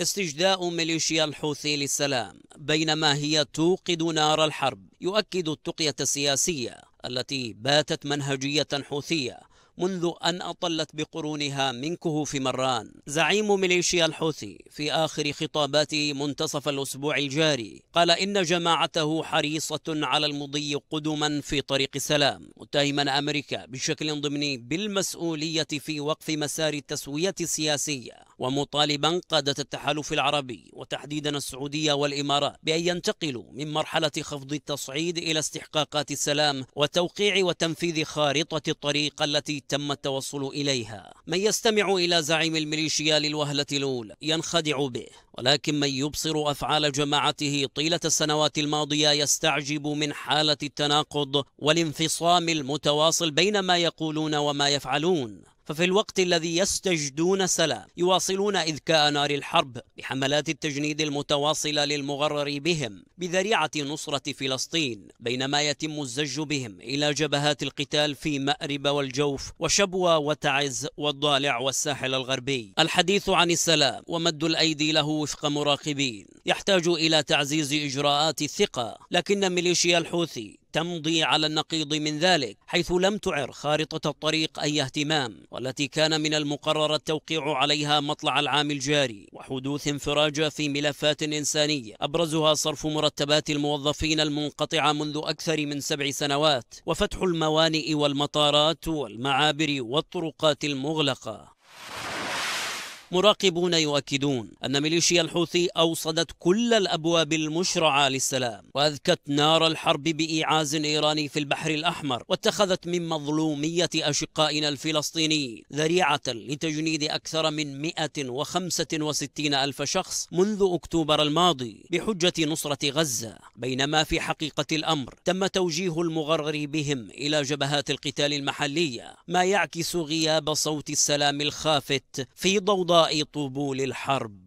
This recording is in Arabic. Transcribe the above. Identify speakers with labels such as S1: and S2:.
S1: استجداء ميليشيا الحوثي للسلام بينما هي توقد نار الحرب يؤكد التقية السياسية التي باتت منهجية حوثية منذ أن أطلت بقرونها من كهوف مران زعيم ميليشيا الحوثي في آخر خطاباته منتصف الأسبوع الجاري قال إن جماعته حريصة على المضي قدما في طريق السلام متهما أمريكا بشكل ضمني بالمسؤولية في وقف مسار التسوية السياسية ومطالبا قادة التحالف العربي وتحديدا السعودية والإمارات بأن ينتقلوا من مرحلة خفض التصعيد إلى استحقاقات السلام وتوقيع وتنفيذ خارطة الطريق التي تم التوصل إليها من يستمع إلى زعيم الميليشيا للوهلة الأولى ينخدع به ولكن من يبصر أفعال جماعته طيلة السنوات الماضية يستعجب من حالة التناقض والانفصام المتواصل بين ما يقولون وما يفعلون ففي الوقت الذي يستجدون سلام يواصلون إذكاء نار الحرب بحملات التجنيد المتواصلة للمغرر بهم بذريعة نصرة فلسطين بينما يتم الزج بهم إلى جبهات القتال في مأرب والجوف وشبوة وتعز والضالع والساحل الغربي الحديث عن السلام ومد الأيدي له وفق مراقبين يحتاج إلى تعزيز إجراءات الثقة لكن ميليشيا الحوثي تمضي على النقيض من ذلك حيث لم تعر خارطة الطريق أي اهتمام والتي كان من المقرر التوقيع عليها مطلع العام الجاري وحدوث انفراجة في ملفات إنسانية أبرزها صرف مرتبات الموظفين المنقطعة منذ أكثر من سبع سنوات وفتح الموانئ والمطارات والمعابر والطرقات المغلقة مراقبون يؤكدون أن ميليشيا الحوثي أوصدت كل الأبواب المشرعة للسلام وأذكت نار الحرب بإيعاز إيراني في البحر الأحمر واتخذت من مظلومية أشقائنا الفلسطيني ذريعة لتجنيد أكثر من 165 ألف شخص منذ أكتوبر الماضي بحجة نصرة غزة بينما في حقيقة الأمر تم توجيه المغرر بهم إلى جبهات القتال المحلية ما يعكس غياب صوت السلام الخافت في ضوضاء طبول الحرب